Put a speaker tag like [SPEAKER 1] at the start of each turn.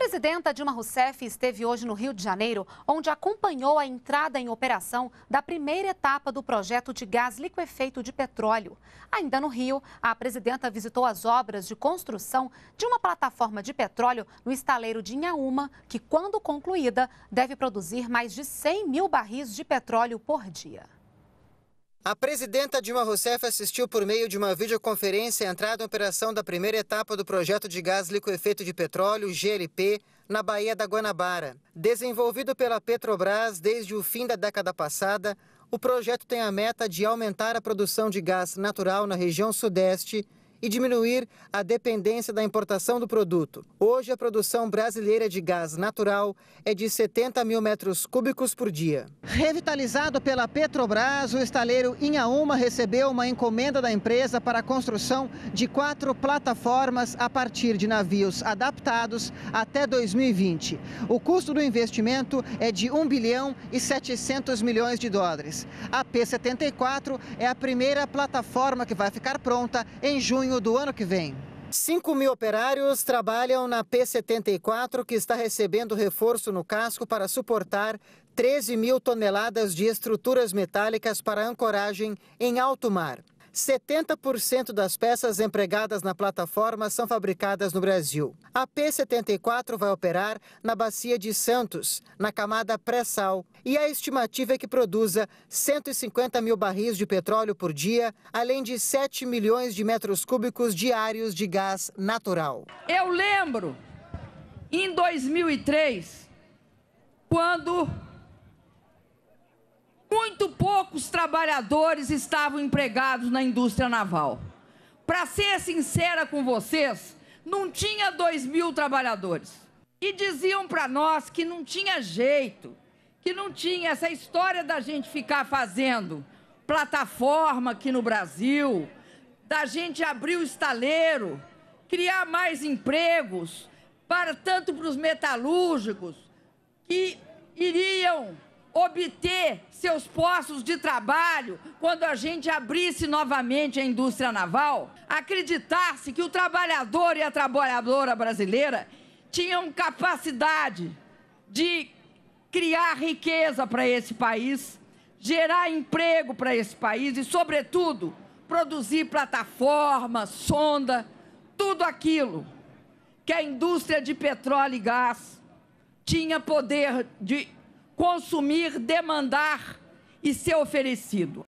[SPEAKER 1] presidenta Dilma Rousseff esteve hoje no Rio de Janeiro, onde acompanhou a entrada em operação da primeira etapa do projeto de gás liquefeito de petróleo. Ainda no Rio, a presidenta visitou as obras de construção de uma plataforma de petróleo no estaleiro de Inhaúma, que, quando concluída, deve produzir mais de 100 mil barris de petróleo por dia.
[SPEAKER 2] A presidenta Dilma Rousseff assistiu por meio de uma videoconferência a entrada em operação da primeira etapa do projeto de gás liquefeito de petróleo, GLP, na Baía da Guanabara. Desenvolvido pela Petrobras desde o fim da década passada, o projeto tem a meta de aumentar a produção de gás natural na região sudeste e diminuir a dependência da importação do produto. Hoje, a produção brasileira de gás natural é de 70 mil metros cúbicos por dia. Revitalizado pela Petrobras, o estaleiro Inhaúma recebeu uma encomenda da empresa para a construção de quatro plataformas a partir de navios adaptados até 2020. O custo do investimento é de 1 bilhão e 700 milhões de dólares. A P74 é a primeira plataforma que vai ficar pronta em junho junho do ano que vem. 5 mil operários trabalham na P74, que está recebendo reforço no casco para suportar 13 mil toneladas de estruturas metálicas para ancoragem em alto mar. 70% das peças empregadas na plataforma são fabricadas no Brasil. A P74 vai operar na Bacia de Santos, na camada pré-sal, e a estimativa é que produza 150 mil barris de petróleo por dia, além de 7 milhões de metros cúbicos diários de gás natural. Eu lembro,
[SPEAKER 3] em 2003, quando muito poucos trabalhadores estavam empregados na indústria naval. Para ser sincera com vocês, não tinha 2 mil trabalhadores. E diziam para nós que não tinha jeito, que não tinha essa história da gente ficar fazendo plataforma aqui no Brasil, da gente abrir o estaleiro, criar mais empregos, para tanto para os metalúrgicos que iriam obter seus postos de trabalho quando a gente abrisse novamente a indústria naval, acreditasse que o trabalhador e a trabalhadora brasileira tinham capacidade de criar riqueza para esse país, gerar emprego para esse país e, sobretudo, produzir plataforma, sonda, tudo aquilo que a indústria de petróleo e gás tinha poder de consumir, demandar e ser oferecido.